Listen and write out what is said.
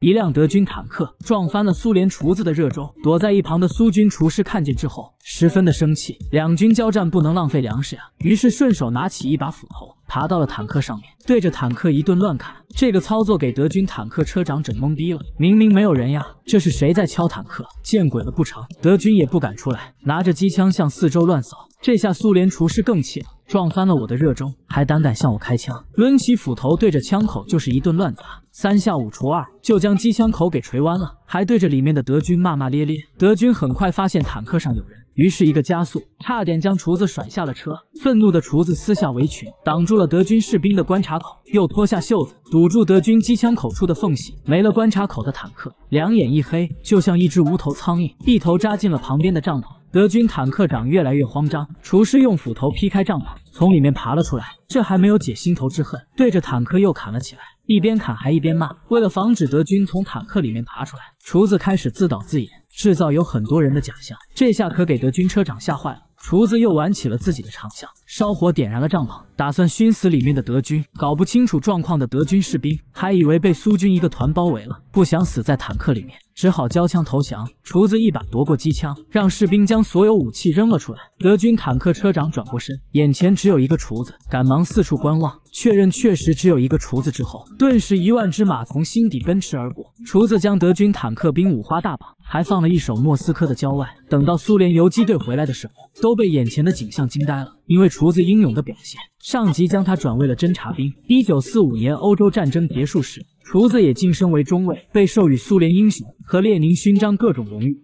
一辆德军坦克撞翻了苏联厨子的热粥，躲在一旁的苏军厨师看见之后十分的生气。两军交战不能浪费粮食啊，于是顺手拿起一把斧头，爬到了坦克上面，对着坦克一顿乱砍。这个操作给德军坦克车长整懵逼了，明明没有人呀，这是谁在敲坦克？见鬼了不成？德军也不敢出来，拿着机枪向四周乱扫。这下苏联厨师更气了。撞翻了我的热衷，还胆敢向我开枪！抡起斧头对着枪口就是一顿乱砸，三下五除二就将机枪口给锤弯了，还对着里面的德军骂骂咧咧。德军很快发现坦克上有人，于是一个加速，差点将厨子甩下了车。愤怒的厨子撕下围裙挡住了德军士兵的观察口，又脱下袖子堵住德军机枪口处的缝隙。没了观察口的坦克，两眼一黑，就像一只无头苍蝇，一头扎进了旁边的帐篷。德军坦克长越来越慌张，厨师用斧头劈开帐篷，从里面爬了出来。这还没有解心头之恨，对着坦克又砍了起来，一边砍还一边骂。为了防止德军从坦克里面爬出来，厨子开始自导自演，制造有很多人的假象。这下可给德军车长吓坏了。厨子又玩起了自己的长项，烧火点燃了帐篷，打算熏死里面的德军。搞不清楚状况的德军士兵还以为被苏军一个团包围了，不想死在坦克里面，只好交枪投降。厨子一把夺过机枪，让士兵将所有武器扔了出来。德军坦克车长转过身，眼前只有一个厨子，赶忙四处观望。确认确实只有一个厨子之后，顿时一万只马从心底奔驰而过。厨子将德军坦克兵五花大绑，还放了一首莫斯科的郊外。等到苏联游击队回来的时候，都被眼前的景象惊呆了。因为厨子英勇的表现，上级将他转为了侦察兵。一九四五年欧洲战争结束时，厨子也晋升为中尉，被授予苏联英雄和列宁勋章各种荣誉。